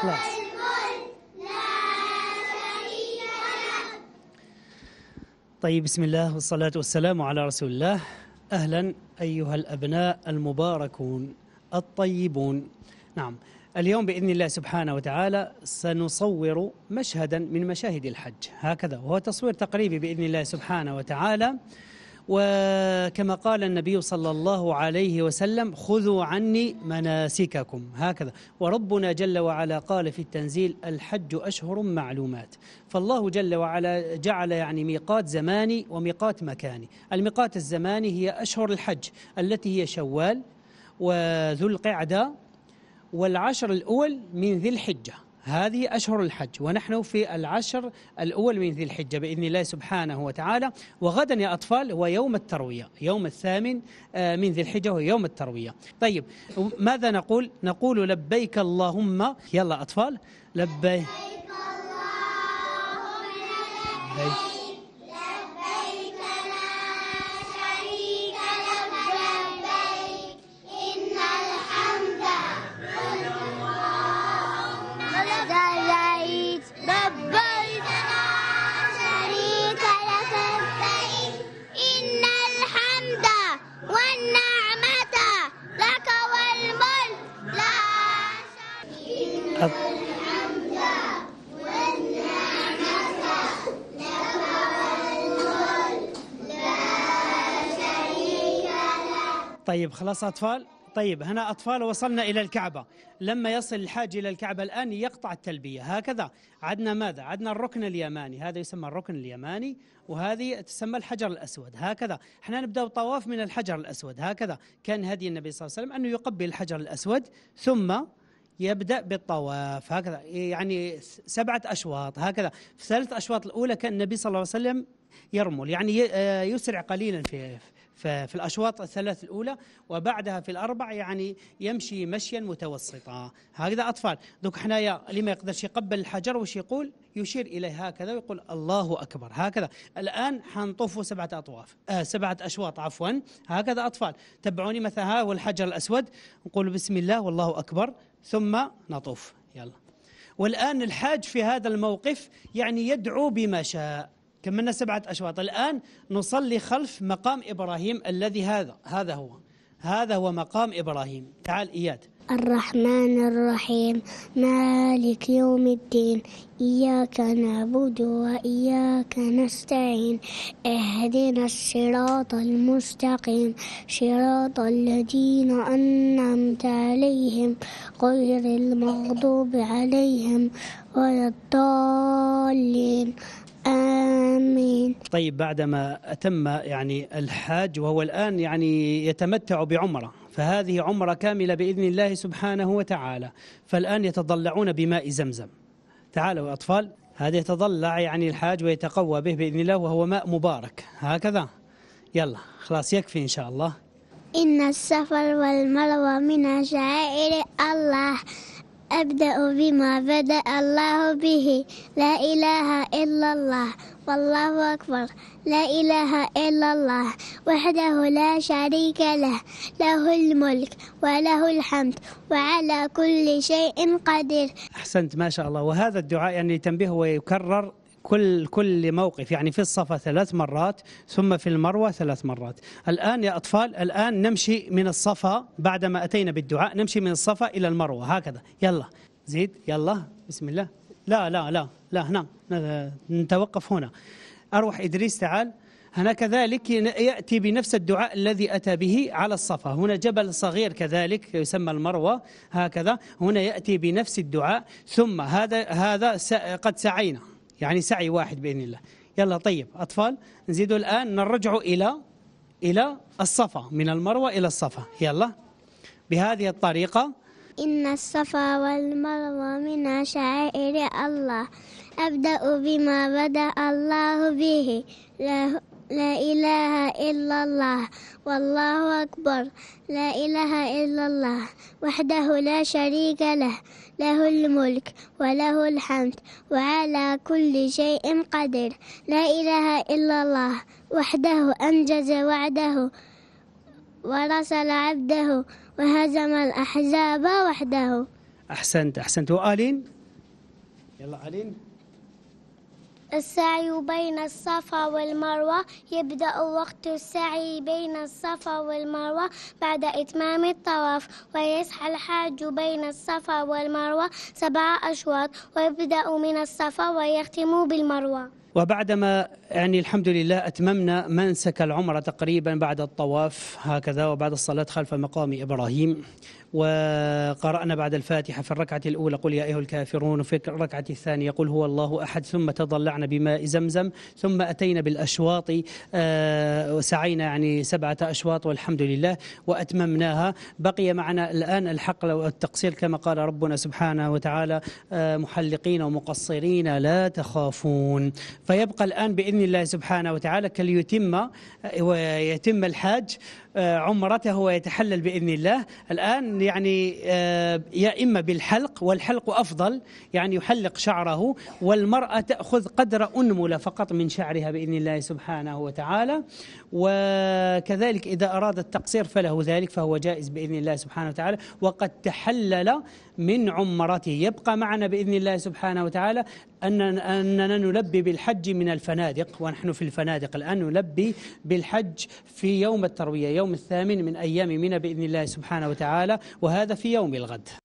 خلاص طيب بسم الله والصلاة والسلام على رسول الله أهلا أيها الأبناء المباركون الطيبون نعم اليوم بإذن الله سبحانه وتعالى سنصور مشهدا من مشاهد الحج هكذا وهو تصوير تقريبي بإذن الله سبحانه وتعالى وكما قال النبي صلى الله عليه وسلم خذوا عني مناسككم هكذا وربنا جل وعلا قال في التنزيل الحج أشهر معلومات فالله جل وعلا جعل يعني ميقات زماني وميقات مكاني الميقات الزماني هي أشهر الحج التي هي شوال وذو القعدة والعشر الأول من ذي الحجة هذه أشهر الحج ونحن في العشر الأول من ذي الحجة بإذن الله سبحانه وتعالى وغدا يا أطفال هو يوم التروية يوم الثامن آه، من ذي الحجة هو يوم التروية طيب ماذا نقول نقول لبيك اللهم يلا أطفال لبيك اللهم لبيك طيب خلاص أطفال طيب هنا أطفال وصلنا إلى الكعبة لما يصل الحاج إلى الكعبة الآن يقطع التلبية هكذا عدنا ماذا؟ عدنا الركن اليماني هذا يسمى الركن اليماني وهذه تسمى الحجر الأسود هكذا احنا نبدأ الطواف من الحجر الأسود هكذا كان هدي النبي صلى الله عليه وسلم أنه يقبل الحجر الأسود ثم يبدأ بالطواف هكذا يعني سبعة أشواط هكذا في ثلاث أشواط الأولى كان النبي صلى الله عليه وسلم يرمل يعني آه، يسرع قليلا في في الأشواط الثلاث الأولى وبعدها في الأربع يعني يمشي مشيا متوسطا هكذا أطفال دوك حنايا اللي ما يقدرش يقبل الحجر وش يقول يشير إليه هكذا ويقول الله أكبر هكذا الآن حنطوفوا سبعة أطواف آه سبعة أشواط عفوا هكذا أطفال تبعوني مثلا ها والحجر الأسود نقول بسم الله والله أكبر ثم نطوف يلا والآن الحاج في هذا الموقف يعني يدعو بما شاء كملنا سبعة أشواط الآن نصلي خلف مقام إبراهيم الذي هذا هذا هو هذا هو مقام إبراهيم تعال إياد الرحمن الرحيم مالك يوم الدين إياك نعبد وإياك نستعين اهدنا الصراط المستقيم صراط الذين أنعمت عليهم غير المغضوب عليهم ولا الضالين آمين طيب بعدما أتم يعني الحاج وهو الآن يعني يتمتع بعمرة فهذه عمرة كاملة بإذن الله سبحانه وتعالى فالآن يتضلعون بماء زمزم تعالوا يا أطفال هذا يتضلع يعني الحاج ويتقوى به بإذن الله وهو ماء مبارك هكذا يلا خلاص يكفي إن شاء الله إن السفر والمروة من شعائر الله أبدأ بما بدأ الله به لا إله إلا الله والله أكبر لا إله إلا الله وحده لا شريك له له الملك وله الحمد وعلى كل شيء قدير أحسنت ما شاء الله وهذا الدعاء يعني تنبيه ويكرر كل كل موقف يعني في الصفا ثلاث مرات ثم في المروه ثلاث مرات الان يا اطفال الان نمشي من الصفا بعدما اتينا بالدعاء نمشي من الصفا الى المروه هكذا يلا زيد يلا بسم الله لا لا لا لا هنا نتوقف هنا اروح ادريس تعال هنا كذلك يأتي بنفس الدعاء الذي أتى به على الصفا هنا جبل صغير كذلك يسمى المروة هكذا هنا يأتي بنفس الدعاء ثم هذا هذا قد سعينا يعني سعي واحد باذن الله يلا طيب اطفال نزيدوا الان نرجع الى الى الصفا من المروه الى الصفا يلا بهذه الطريقه إن الصفا والمروة من شعائر الله أبدأ بما بدأ الله به لا إله إلا الله والله أكبر لا إله إلا الله وحده لا شريك له له الملك وله الحمد وعلى كل شيء قدير لا إله إلا الله وحده أنجز وعده ورسل عبده وهزم الأحزاب وحده أحسنت أحسنت وآلين يلا آلين السعي بين الصفا والمروة يبدأ وقت السعي بين الصفا والمروة بعد إتمام الطواف ويسعى الحاج بين الصفا والمروة سبع أشواط ويبدأ من الصفا ويختم بالمروة وبعدما يعني الحمد لله أتممنا منسك العمرة تقريبا بعد الطواف هكذا وبعد الصلاة خلف مقام إبراهيم وقرأنا بعد الفاتحة في الركعة الأولى قل يا أيها الكافرون في الركعة الثانية قل هو الله أحد ثم تضلعنا بماء زمزم ثم أتينا بالأشواط وسعينا آه، يعني سبعة أشواط والحمد لله وأتممناها بقي معنا الآن الحقل والتقصير كما قال ربنا سبحانه وتعالى آه، محلقين ومقصرين لا تخافون فيبقى الآن بإذن الله سبحانه وتعالى كليتم آه، ويتم الحاج آه، عمرته ويتحلل بإذن الله الآن يعني آه، يا إما بالحلق والحلق أفضل يعني يحلق شعره والمرأة تأخذ قدر أنملة فقط من شعرها بإذن الله سبحانه وتعالى وكذلك إذا أراد التقصير فله ذلك فهو جائز بإذن الله سبحانه وتعالى وقد تحلل من عمرته يبقى معنا بإذن الله سبحانه وتعالى أننا, أننا نلبي بالحج من الفنادق ونحن في الفنادق الآن نلبي بالحج في يوم التروية يوم الثامن من أيام منى بإذن الله سبحانه وتعالى وهذا في يوم الغد